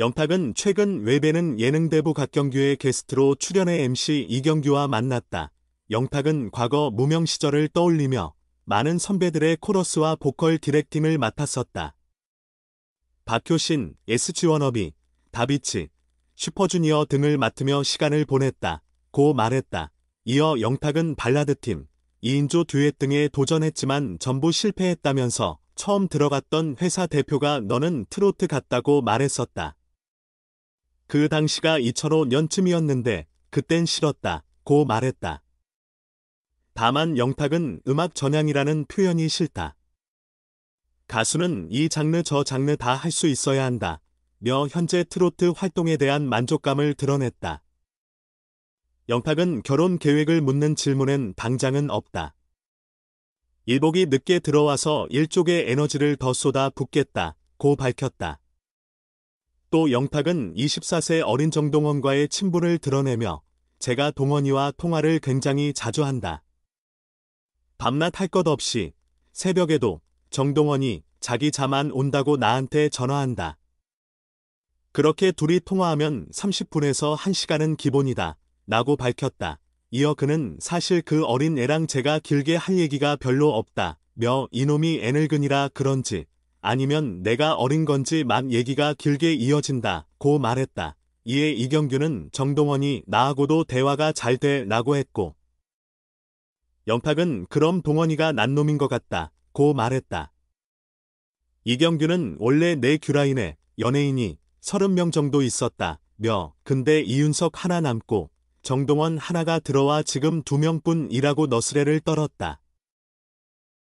영탁은 최근 외배는 예능 대부 갓경규의 게스트로 출연해 MC 이경규와 만났다. 영탁은 과거 무명 시절을 떠올리며 많은 선배들의 코러스와 보컬 디렉팅을 맡았었다. 박효신, SG워너비, 다비치, 슈퍼주니어 등을 맡으며 시간을 보냈다. 고 말했다. 이어 영탁은 발라드팀, 2인조 듀엣 등에 도전했지만 전부 실패했다면서 처음 들어갔던 회사 대표가 너는 트로트 같다고 말했었다. 그 당시가 이0 0 5년쯤이었는데 그땐 싫었다 고 말했다. 다만 영탁은 음악 전향이라는 표현이 싫다. 가수는 이 장르 저 장르 다 할 수 있어야 한다. 며 현재 트로트 활동에 대한 만족감을 드러냈다. 영탁은 결혼 계획을 묻는 질문엔 당장은 없다. 일복이 늦게 들어와서 일쪽의 에너지를 더 쏟아 붓겠다. 고 밝혔다. 또 영탁은 24세 어린 정동원과의 친분을 드러내며 제가 동원이와 통화를 굉장히 자주 한다. 밤낮 할 것 없이 새벽에도 정동원이 자기 자만 온다고 나한테 전화한다. 그렇게 둘이 통화하면 30분에서 1시간은 기본이다. 라고 밝혔다. 이어 그는 사실 그 어린 애랑 제가 길게 할 얘기가 별로 없다. 며 이놈이 애늙은이라 그런지 아니면 내가 어린 건지 막 얘기가 길게 이어진다. 고 말했다. 이에 이경규는 정동원이 나하고도 대화가 잘 돼라고 했고 영탁은 그럼 동원이가 난놈인 것 같다. 고 말했다. 이경규는 원래 내 규라인에 연예인이 30명 정도 있었다. 며 근데 이윤석 하나 남고 정동원 하나가 들어와 지금 두 명뿐이라고 너스레를 떨었다.